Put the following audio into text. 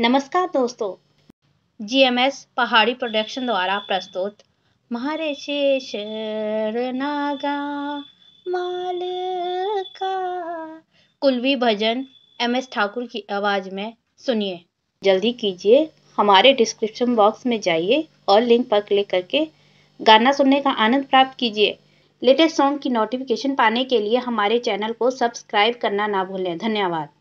नमस्कार दोस्तों जीएमएस पहाड़ी प्रोडक्शन द्वारा प्रस्तुत मारे शेर नागा माल का कुलवी भजन एम एस ठाकुर की आवाज़ में सुनिए जल्दी कीजिए हमारे डिस्क्रिप्शन बॉक्स में जाइए और लिंक पर क्लिक करके गाना सुनने का आनंद प्राप्त कीजिए लेटेस्ट सॉन्ग की नोटिफिकेशन पाने के लिए हमारे चैनल को सब्सक्राइब करना ना भूलें धन्यवाद